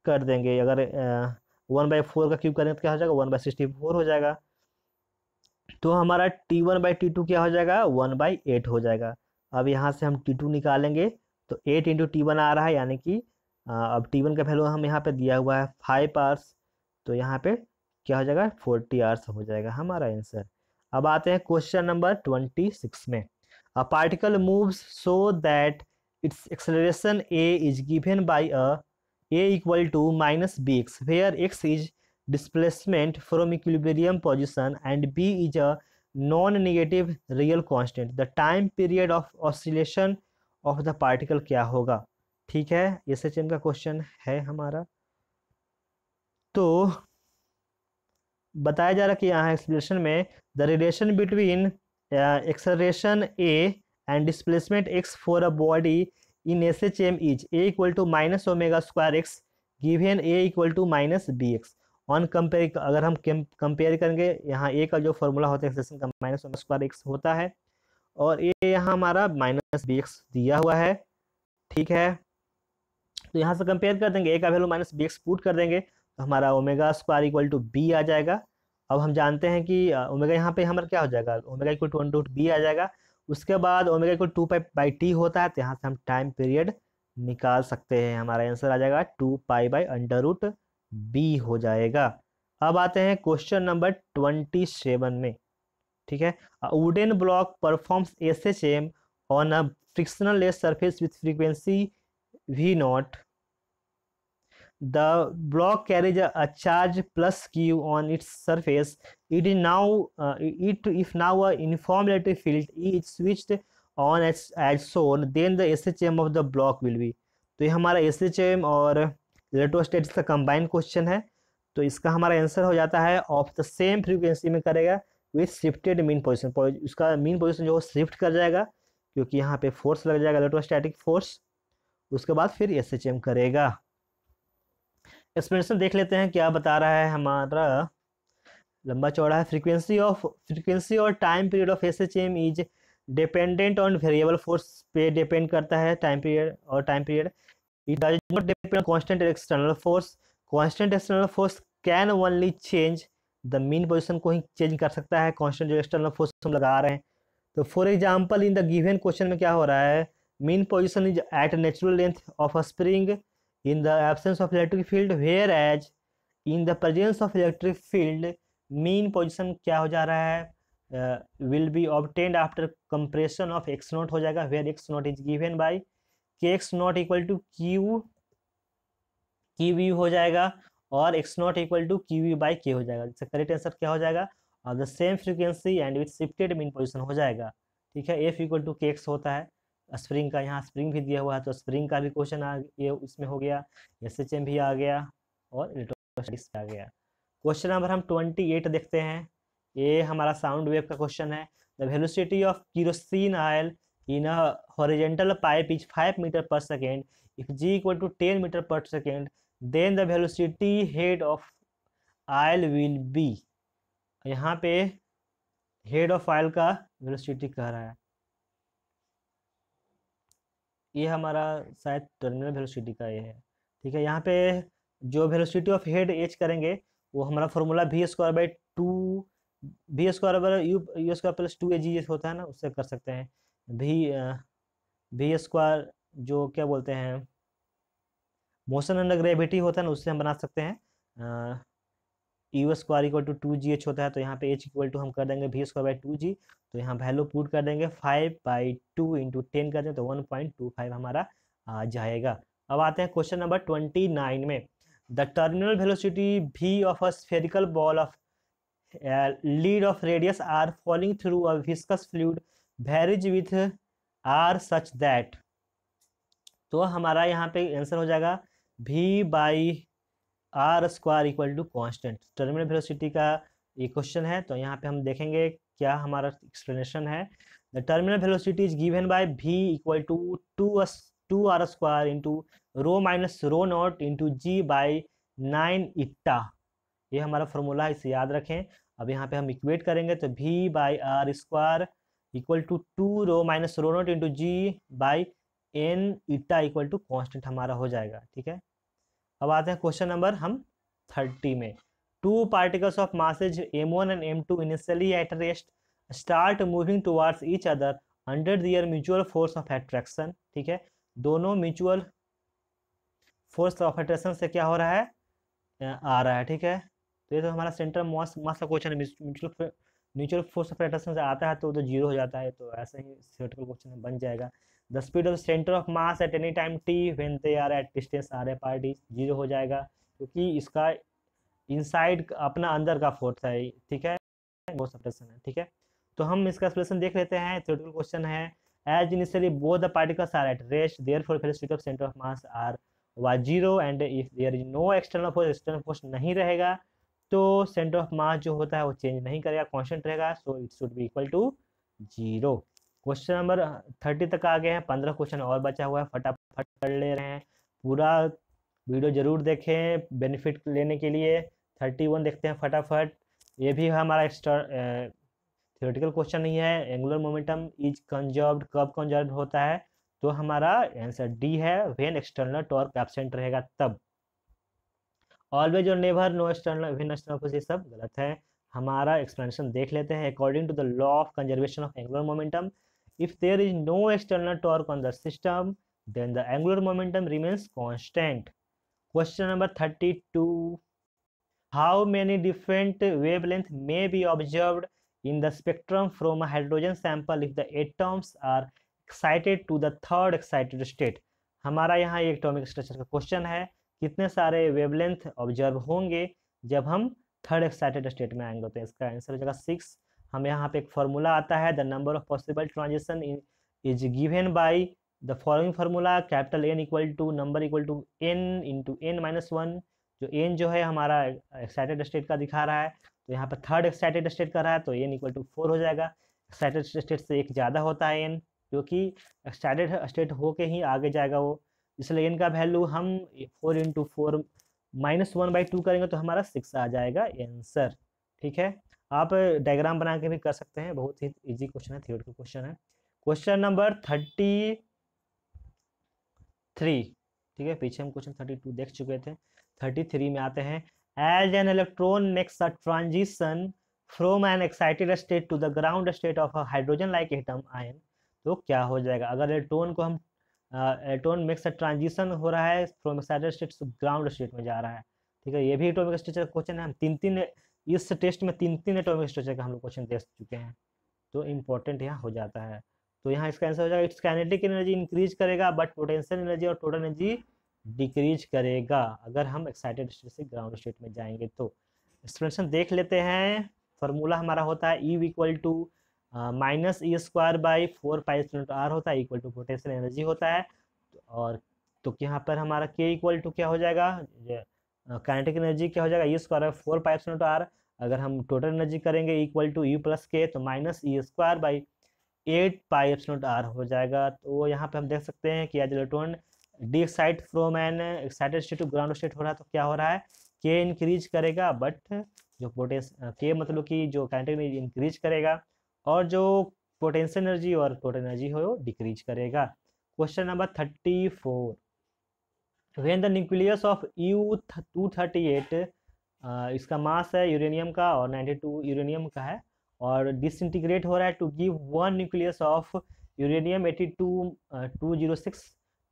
A: कर देंगे अगर वन बाई फोर का क्यूब करें तो क्या हो जाएगा वन बाई सिक्सटी फोर हो जाएगा तो हमारा T one by T two क्या हो जाएगा वन बाई एट हो जाएगा अब यहाँ से हम टी टू निकालेंगे तो एट इंटू टी वन आ रहा है यानी कि अब टी वन का वैल्यू हम यहाँ पे दिया हुआ है फाइव आर्स तो यहाँ पे क्या हो जाएगा फोर्टी आर्स हो जाएगा हमारा आंसर अब आते हैं क्वेश्चन नंबर ट्वेंटी सिक्स में a particle moves so that its acceleration A is given by a A equal to minus B X where X is displacement from equilibrium position and B is a non negative real constant the time period of oscillation of the particle क्या होगा ठीक है S H M का question है हमारा तो बताया जा रहा है कि यहाँ एक्सप्लेन में the relation between acceleration A and displacement and displacement x for a body in SHM is A equal to minus omega square x given A equal to minus B X on compare अगर हम compare करेंगे यहाँ ए का जो formula होता है accession का minus omega square x होता है और ए यहाँ हमारा माइनस बी एक्स दिया हुआ है ठीक है तो यहाँ से कंपेयर कर देंगे ए का value minus B X put कर देंगे तो हमारा omega square equal to B आ जाएगा अब हम जानते हैं कि ओमेगा यहाँ पे हमारा क्या हो जाएगा omega equal to one two B आ जाएगा उसके बाद omega equal to pi by T होता है तो यहाँ से हम टाइम पीरियड निकाल सकते हैं हमारा आंसर आ जाएगा two pi by under root B हो जाएगा अब आते हैं क्वेश्चन नंबर ट्वेंटी सेवन में ठीक है wooden block performs S H M on a frictionless surface with frequency V naught the block carries a charge plus Q on its surface it is now it if now a now electric field is switched on switched as soon then the S H M of the block will be तो ये हमारा S H M और electrostatics का combine question है तो इसका हमारा answer हो जाता है ऑफ द सेम फ्रिक्वेंसी में करेगा विथ शिफ्टेड मीन पोजिशन उसका मीन पोजिशन जो शिफ्ट कर जाएगा क्योंकि यहाँ पे फोर्स लग जाएगा इलेक्ट्रोस्टैटिक फोर्स उसके बाद फिर एस एच एम करेगा एक्सप्लेनेशन देख लेते हैं क्या बता रहा है हमारा लंबा चौड़ा है फ्रीक्वेंसी ऑफ फ्रीक्वेंसी और time period of S H M is dependent on variable force पे डिपेंड करता है टाइम पीरियड और time period it does not depend constant external force constant external force can only change the mean position को ही change कर सकता है constant जो एक्सटर्नल फोर्स हम लगा रहे हैं तो for example in the given question में क्या हो रहा है mean position is at natural length of a spring in the absence of electric field where as in the presence of electric field mean position क्या हो जा रहा है will be obtained after compression of X naught हो जाएगा where X naught is given by K X naught equal to Q की V हो जाएगा और X naught equal to Q V by K हो जाएगा जैसे करेक्ट आंसर क्या हो जाएगा और the same frequency and with shifted mean position हो जाएगा ठीक है F equal to K X होता है स्प्रिंग का यहाँ स्प्रिंग भी दिया हुआ है तो स्प्रिंग का भी क्वेश्चन आ ये इसमें हो गया एस एच एम भी आ गया और इलेक्ट्रोस्टैटिक्स आ गया क्वेश्चन नंबर हम ट्वेंटी एट देखते हैं ये हमारा साउंड वेव का क्वेश्चन है the velocity of kerosene oil in a horizontal pipe is five metre per second if G equal to ten metre per second then the velocity head of oil will be यहाँ पे head of oil का velocity कह रहा है ये हमारा शायद terminal velocity का ये है ठीक है यहाँ पे जो वेलोसिटी ऑफ हेड एच करेंगे वो हमारा फॉर्मूला भी square by two V square by U U square plus two A G होता है ना उससे कर सकते हैं भी वी स्क्वायर जो क्या बोलते हैं मोशन अंडर ग्रेविटी होता है ना उससे हम बना सकते हैं U square equal to two G H होता है तो यहाँ पे एच इक्वल टू हम कर देंगे V square by two G तो यहाँ वैल्यू पुट कर देंगे five by two into ten कर दें तो वन पॉइंट टू फाइव हमारा आ जाएगा अब आते हैं क्वेश्चन नंबर ट्वेंटी नाइन में the terminal velocity V of a spherical ball of lead of radius R falling through a viscous fluid varies with R such that तो हमारा यहाँ पे आंसर हो जाएगा V by R square equal to constant terminal velocity का ये question है तो यहाँ पे हम देखेंगे क्या हमारा एक्सप्लेनेशन है the terminal velocity is given by V equal to two two R square into rho minus rho naught into G by nine eta ये हमारा फॉर्मूला है इसे याद रखें अब यहाँ पे हम इक्वेट करेंगे तो V by R square equal to two rho minus rho naught into G by N eta equal to constant हमारा हो जाएगा ठीक है अब आते हैं क्वेश्चन नंबर हम थर्टी में two particles of masses M one and M two initially at rest start moving towards each other under their mutual force of attraction ठीक है दोनों म्यूचुअल फोर्स ऑफ एट्रैक्शन से क्या हो रहा है आ रहा है ठीक है तो ये तो हमारा सेंटर मास मास का question mutual mutual force of attraction से आता है तो तो जीरो हो जाता है तो ऐसे ही थियोटिकल क्वेश्चन बन जाएगा the speed of centre of mass at any time T when they are at distance R apart D zero हो जाएगा क्योंकि तो इसका इनसाइड अपना अंदर का फोर्स है ठीक है वो सप्रेशन है ठीक है तो हम इसका सप्रेशन देख लेते हैं थ्योरेटिकल क्वेश्चन है as initially both the particles are at rest therefore speed of centre of mass are why zero and if there is no external force external force नहीं रहेगा तो सेंटर ऑफ मास जो होता है वो change नहीं करेगा कॉन्स्टेंट रहेगा so it should be equal to zero question number thirty तक आ गए हैं पंद्रह क्वेश्चन और बचा हुआ है फटाफट कर ले रहे हैं पूरा वीडियो जरूर देखें बेनिफिट लेने के लिए थर्टी वन देखते हैं फटाफट ये भी हमारा एक्स्ट्रा थियोरटिकल क्वेश्चन नहीं है एंगुलर मोमेंटम इज कंजर्व कब कंजर्व होता है तो हमारा आंसर डी है वेन एक्सटर्नल टॉर्क एबसेंट रहेगा तब ऑलवेज और never no external when external force ये सब गलत है हमारा एक्सप्लेनेशन देख लेते हैं according to the law of conservation of angular momentum if there is no external torque on the system then the angular momentum remains constant question number 32 how many different wavelength may be observed in the spectrum from a hydrogen sample if the atoms are excited to the third excited state हमारा यहाँ ये atomic structure का question है कितने सारे wavelength observe होंगे जब हम थर्ड एक्साइटेड स्टेट में आएंगे तो इसका आंसर हो जाएगा सिक्स हम यहाँ पे एक फॉर्मूला आता है the number of possible transaction is given by the following formula capital N equal to number equal to N into N minus one जो एन जो है हमारा एक्साइटेड स्टेट का दिखा रहा है तो यहाँ पर थर्ड एक्साइटेड स्टेट का रहा है तो एन इक्वल टू फोर हो जाएगा एक्साइटेड स्टेट से एक ज़्यादा होता है एन क्योंकि एक्साइटेड स्टेट होके ही आगे जाएगा वो इसलिए एन का वैल्यू हम four into four minus one by two करेंगे तो हमारा सिक्स आ जाएगा आंसर ठीक है आप डायग्राम बना के भी कर सकते हैं बहुत ही इजी क्वेश्चन है थियोरटिकल क्वेश्चन है क्वेश्चन नंबर थर्टी थ्री ठीक है पीछे हम क्वेश्चन थर्टी टू देख चुके थे थर्टी थ्री में आते हैं as an electron makes a transition from an excited state to the ground state of hydrogen like atom ion तो क्या हो जाएगा अगर इलेक्ट्रॉन को हम इलेक्ट्रॉन मेक्स अ ट्रांजिशन हो रहा है from excited state to ground state में जा रहा है ठीक है ये भी इलेक्ट्रॉनिक स्ट्रक्चर का क्वेश्चन है हम तीन तीन इस टेस्ट में तीन तीन एटॉमिक स्ट्रक्चर का हम लोग क्वेश्चन देख चुके हैं तो इम्पोर्टेंट यहाँ हो जाता है तो यहाँ इसका आंसर हो जाएगा इट्स कैनेटिक एनर्जी इंक्रीज करेगा बट पोटेंशियल एनर्जी और टोटल एनर्जी डिक्रीज करेगा अगर हम एक्साइटेड स्टेट से ग्राउंड स्टेट में जाएंगे तो एक्सप्लेनेशन देख लेते हैं फॉर्मूला हमारा होता है E equal to minus E square by four pi R होता है इक्वल टू पोटेंशियल एनर्जी होता है और तो यहाँ पर हमारा के इक्वल टू क्या हो जाएगा काइनेटिक एनर्जी क्या हो जाएगा E square by four pi naught R अगर हम टोटल एनर्जी करेंगे equal to U plus K तो minus E square by eight pi naught R हो जाएगा तो यहाँ पे हम देख सकते हैं कि as electron de excite from an excited state to ground state हो रहा है तो क्या हो रहा है के इंक्रीज करेगा बट जो पोटेंस के मतलब कि जो काइनेटिक एनर्जी इंक्रीज करेगा और जो पोटेंशियल एनर्जी और टोटल एनर्जी हो डिक्रीज करेगा question number thirty four when the nucleus of U two thirty eight इसका मास है यूरेनियम का और नाइन्टी टू यूरेनियम का है और डिसइंटीग्रेट हो रहा है to give one nucleus of uranium eighty two two zero six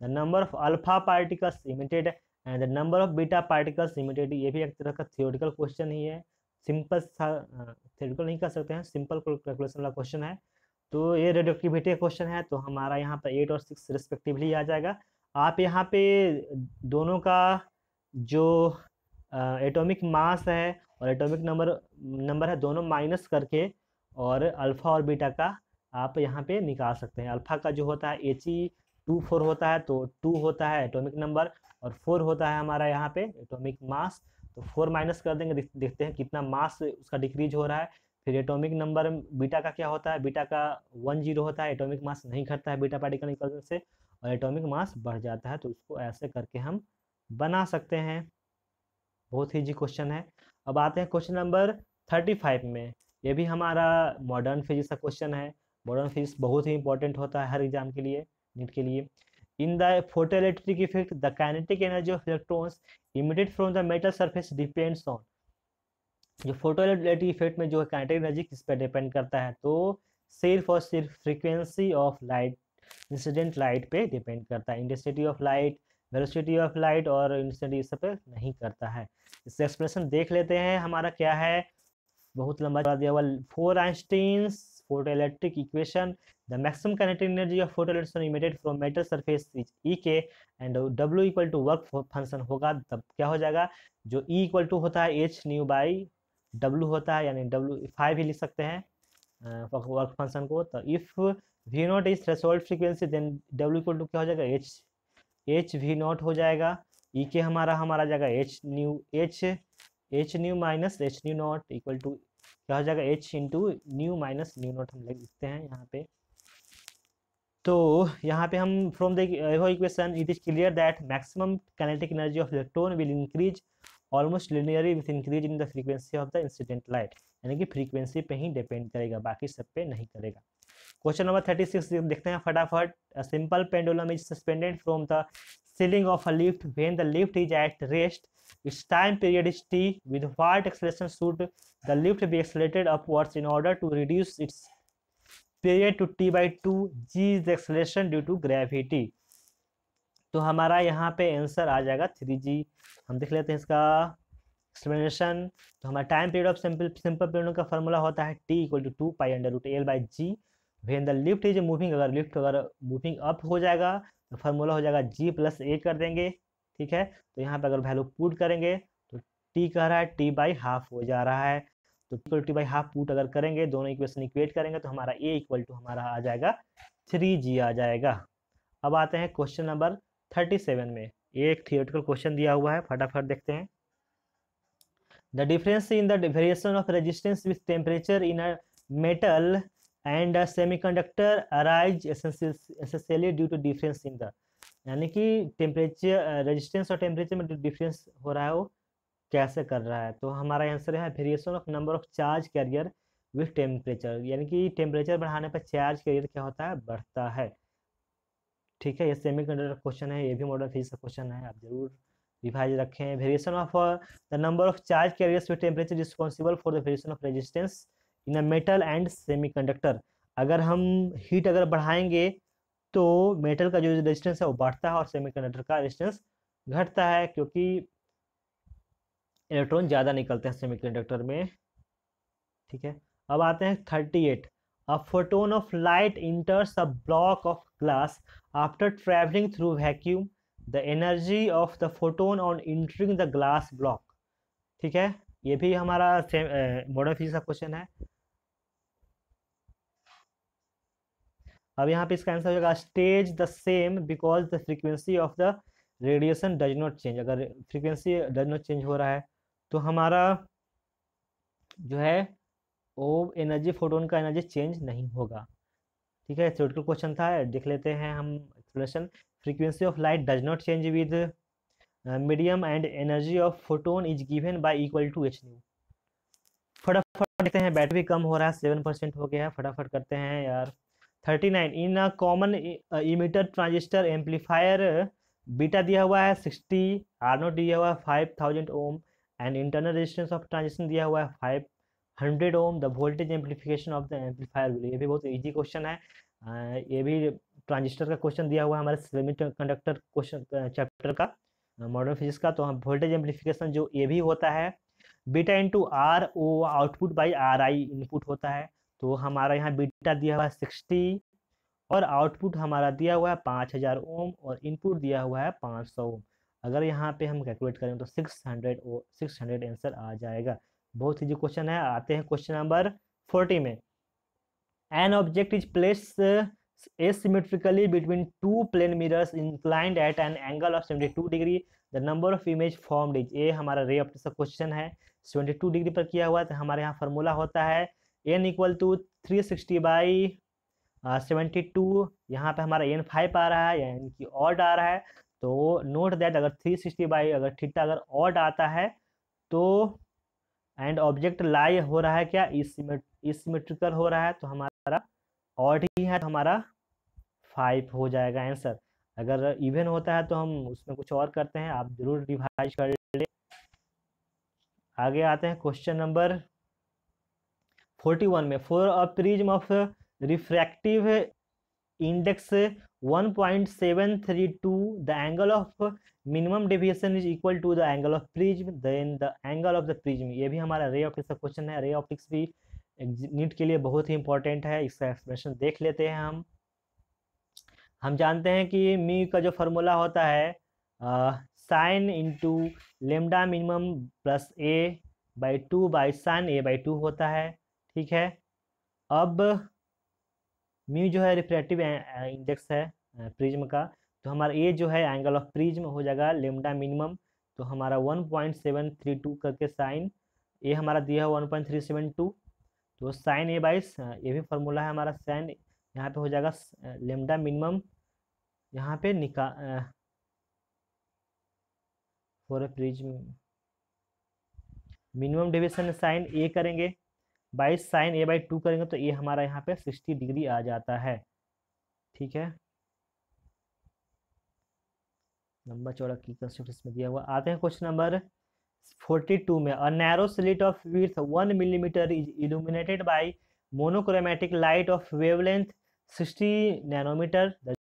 A: the number of alpha particles emitted and the number of beta particles emitted ये भी एक तरह का थियोरिटिकल क्वेश्चन ही है सिंपल था थियोरिकल नहीं कर सकते हैं सिंपल कैलकुलेशन वाला क्वेश्चन है तो ये रेडियोक्टिविटी क्वेश्चन है तो हमारा यहाँ पर एट और सिक्स रिस्पेक्टिवली आ जाएगा आप यहाँ पे दोनों का जो एटॉमिक मास है और एटॉमिक नंबर नंबर है दोनों माइनस करके और अल्फ़ा और बीटा का आप यहाँ पे निकाल सकते हैं अल्फ़ा का जो होता है एच ई टू फोर होता है तो टू होता है एटॉमिक नंबर और फोर होता है हमारा यहाँ पे एटॉमिक मास तो फोर माइनस कर देंगे देखते हैं कितना मास उसका डिक्रीज हो रहा है फिर एटॉमिक नंबर बीटा का क्या होता है बीटा का वन जीरो होता है एटॉमिक मास नहीं घटता है बीटा पार्टिकल निकलने से और एटॉमिक मास बढ़ जाता है तो इसको ऐसे करके हम बना सकते हैं बहुत ही जी क्वेश्चन है अब आते हैं क्वेश्चन नंबर थर्टी फाइव में ये भी हमारा मॉडर्न फिजिक्स का क्वेश्चन है मॉडर्न फिजिक्स बहुत ही इंपॉर्टेंट होता है हर एग्जाम के लिए नीट के लिए in the photoelectric effect the kinetic energy of electrons emitted from the metal surface depends on जो फोटो इलेक्ट्रिक इफेक्ट में जो कैनेटिक एनर्जी किस पर डिपेंड करता है तो सिर्फ और सिर्फ frequency of light incident light पे डिपेंड करता है intensity of light velocity of light और इंटेंसिटी इस पे नहीं करता है इससे एक्सप्रेशन देख लेते हैं हमारा क्या है बहुत लंबा दिया हुआ for Einstein's photoelectric equation the maximum kinetic energy of photoelectron from metal metal is E K and W equal to work function होगा तब क्या हो जाएगा जो ई इक्वल टू होता है एच न्यू बाई डब्ल्यू होता है यानी डब्ल्यू फाइव ही लिख सकते हैं वर्क फंक्शन को तो if V naught is threshold frequency then W equal to क्या हो जाएगा एच एच वी नॉट हो जाएगा ई e के हमारा हमारा जाएगा H nu H H nu minus H nu naught equal to क्या हो जाएगा H into nu minus nu naught हम लिखते हैं यहाँ पे तो यहाँ पे हम from the equation it is clear that maximum kinetic energy of electron will increase almost linearly with increase in the frequency of the incident light यानी कि फ्रीक्वेंसी पे ही डिपेंड करेगा बाकी सब पे नहीं करेगा क्वेश्चन नंबर थर्टी सिक्स देखते हैं फटाफट simple pendulum is suspended from the ceiling of a lift when the lift is at rest its time period is T with what acceleration should the lift be accelerated upwards in order to reduce its period to T by two G is acceleration due to gravity तो हमारा यहाँ पे answer आ जाएगा three G हम देख लेते हैं इसका एक्सप्लेनेशन तो हमारा time period of simple simple period का फॉर्मूला होता है T equal to two pi under root L by G when the lift is moving अगर लिफ्ट अगर मूविंग अप हो जाएगा तो फार्मूला हो जाएगा जी प्लस ए कर देंगे ठीक है तो यहाँ पर अगर वैल्यू पुट करेंगे तो टी कह रहा है टी बाई हाफ हो जा रहा है तो T T by half put अगर करेंगे दोनों इक्वेशन इक्वेट करेंगे तो हमारा ए इक्वल टू हमारा आ जाएगा थ्री जी आ जाएगा अब आते हैं क्वेश्चन नंबर थर्टी सेवन में एक थियोटिकल क्वेश्चन दिया हुआ है फटाफट देखते हैं the difference in the variation of resistance with temperature in a metal and a semiconductor arise essentially due to difference in the यानी कि टेम्परेचर रेजिस्टेंस और टेम्परेचर में जो डिफरेंस हो रहा है वो कैसे कर रहा है तो हमारा आंसर है variation of number of charge carrier with temperature यानी कि टेम्परेचर बढ़ाने पर चार्ज कैरियर क्या होता है बढ़ता है ठीक है ये सेमी कंडक्टर क्वेश्चन है ये भी मॉडल फिजिक्स का क्वेश्चन है आप जरूर विभाजित रखें variation of the number of charge carriers with temperature responsible for the variation of resistance in a metal and semiconductor अगर हम हीट अगर बढ़ाएंगे तो मेटल का जो रेजिस्टेंस है वो बढ़ता है और सेमीकंडक्टर का रेजिस्टेंस घटता है क्योंकि इलेक्ट्रॉन ज़्यादा निकलते हैं सेमीकंडक्टर में ठीक है अब आते हैं thirty eight a photon of light enters a block of glass after travelling through vacuum the energy of the photon on entering the glass block ठीक है ये भी हमारा मॉडर्न फिजिक्स का क्वेश्चन है अब यहाँ पे इसका आंसर हो जाएगा stays the same because the frequency of the radiation does not change अगर फ्रीक्वेंसी डज नॉट चेंज हो रहा है तो हमारा जो है वो एनर्जी फोटोन का एनर्जी चेंज नहीं होगा ठीक है क्वेश्चन था देख लेते हैं हम expression frequency of light does not change with medium and energy of photon is given given equal to H nu फटाफट देखते हैं बैटरी कम हो रहा है सेवन परसेंट हो गया है फटाफट करते हैं यार thirty nine in a common emitter transistor amplifier beta दिया हुआ है सिक्सटी आर नोट दिया हुआ है five thousand ohm and internal resistance of transistor दिया हुआ है five hundred ohm the voltage amplification of the amplifier ये भी बहुत ईजी क्वेश्चन है uh, ये भी ट्रांजिस्टर का क्वेश्चन दिया हुआ है हमारे सेमी कंडक्टर क्वेश्चन चैप्टर का मॉडर्न फिजिक्स का तो हम वोल्टेज एम्पलीफिकेशन जो ये भी होता है beta into R O output by R I input होता है तो हमारा यहाँ बीटा दिया हुआ है सिक्सटी और आउटपुट हमारा दिया हुआ है पाँच हज़ार ओम और इनपुट दिया हुआ है पाँच सौ ओम अगर यहाँ पे हम कैलकुलेट करें तो six hundred oh six hundred answer आ जाएगा बहुत ही जो क्वेश्चन है आते हैं क्वेश्चन नंबर फोर्टी में an object is place asymmetrically between two plane mirrors inclined at an angle of 72 degree the number of image formed is a हमारा ray ऑफ का क्वेश्चन है 72 degree पर किया हुआ तो हमारे यहाँ फॉर्मूला होता है N equal to three by seventy two यहाँ पे हमारा एन फाइव आ रहा है यानी कि ऑड आ रहा है तो नोट दैट अगर थ्री सिक्सटी बाई अगर थीटा अगर ऑट आता है तो एंड ऑब्जेक्ट लाई हो रहा है क्या इस इसिमेट्रिकल हो रहा है तो हमारा ऑड ही है तो हमारा फाइव हो जाएगा आंसर अगर इवन होता है तो हम उसमें कुछ और करते हैं आप जरूर रिवाइज कर ले आगे आते हैं क्वेश्चन नंबर फोर्टी वन में for a prism of refractive index one point seven three two the angle of minimum deviation is equal to the angle of prism then the angle of the prism ये भी हमारा ray optics का question है ray optics भी NEET के लिए बहुत ही इंपॉर्टेंट है इसका एक्सप्रेशन देख लेते हैं हम हम जानते हैं कि मी का जो फॉर्मूला होता है sine into lambda minimum plus A by two by sine A by two होता है ठीक है अब म्यू जो है रिफ्रेक्टिव इंडेक्स है प्रिज्म का तो हमारा ए जो है एंगल ऑफ प्रिज्म हो जाएगा लेमडा मिनिमम तो हमारा 1.732 करके साइन ए हमारा दिया है टू तो साइन ए बाईस ये भी फॉर्मूला है हमारा साइन यहाँ पे हो जाएगा लेमडा मिनिमम यहाँ पे निका for A prism minimum deviation sine A करेंगे बाईस साइन ए बाई टू करेंगे तो ए हमारा यहाँ पे सिक्सटी डिग्री आ जाता है ठीक है नंबर चौड़ा की कंसेप्ट इसमें दिया हुआ आते हैं क्वेश्चन नंबर फोर्टी टू में a narrow slit of width one millimetre is illuminated by monochromatic light of wavelength sixty nanometre the